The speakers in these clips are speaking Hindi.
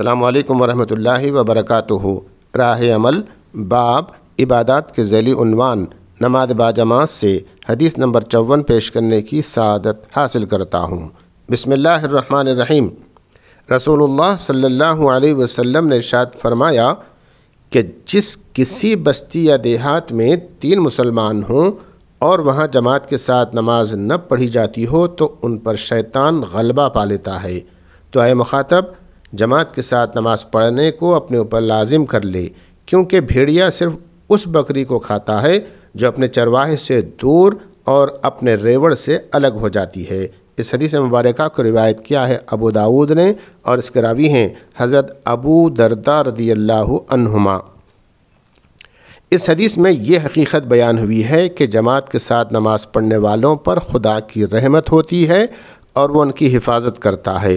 अल्लाम वरहमल वबरक राह अमल बाब इबादत के झैली उनवान नमाज बाजमात से हदीस नंबर चौवन पेश करने की सदत हासिल करता हूँ बसमीम रसूलुल्लाह सल्लल्लाहु अलैहि ने शायद फरमाया कि जिस किसी बस्ती या देहात में तीन मुसलमान हों और वहाँ जमात के साथ नमाज न पढ़ी जाती हो तो उन पर शैतान गलबा पा लेता है तो आए मुखातब जमात के साथ नमाज़ पढ़ने को अपने ऊपर लाजिम कर ले क्योंकि भेड़िया सिर्फ उस बकरी को खाता है जो अपने चरवाहे से दूर और अपने रेवड़ से अलग हो जाती है इस हदीस मुबारक को रिवायत किया है अबू दाऊद ने और इसके रावी हैं हज़रत अबू दरदा रदी अनहुमा इस हदीस में ये हकीकत बयान हुई है कि जमात के साथ नमाज़ पढ़ने वालों पर खुदा की रहमत होती है और वह उनकी हिफाजत करता है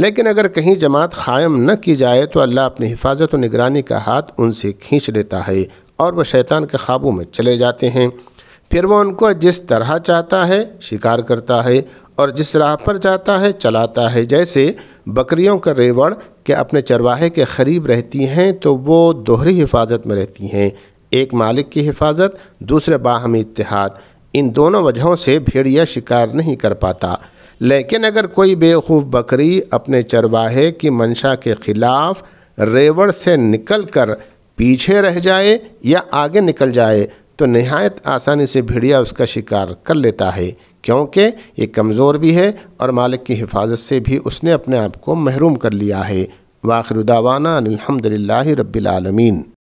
लेकिन अगर कहीं जमात क़ायम न की जाए तो अल्लाह अपनी हिफाजत और निगरानी का हाथ उनसे खींच लेता है और वह शैतान के क़ाबू में चले जाते हैं फिर वह उनको जिस तरह चाहता है शिकार करता है और जिस राह पर जाता है चलाता है जैसे बकरियों का रेवड़ के अपने चरवाहे के करीब रहती हैं तो वो दोहरी हिफाजत में रहती हैं एक मालिक की हिफाजत दूसरे बाहमी इतिहाद इन दोनों वजहों से भेड़िया शिकार नहीं कर पाता लेकिन अगर कोई बेवकूफ़ बकरी अपने चरवाहे की मंशा के ख़िलाफ़ रेवड़ से निकलकर पीछे रह जाए या आगे निकल जाए तो नहायत आसानी से भेड़िया उसका शिकार कर लेता है क्योंकि ये कमज़ोर भी है और मालिक की हिफाजत से भी उसने अपने आप को महरूम कर लिया है दावाना अनिलहमदिल्ला रबालमीन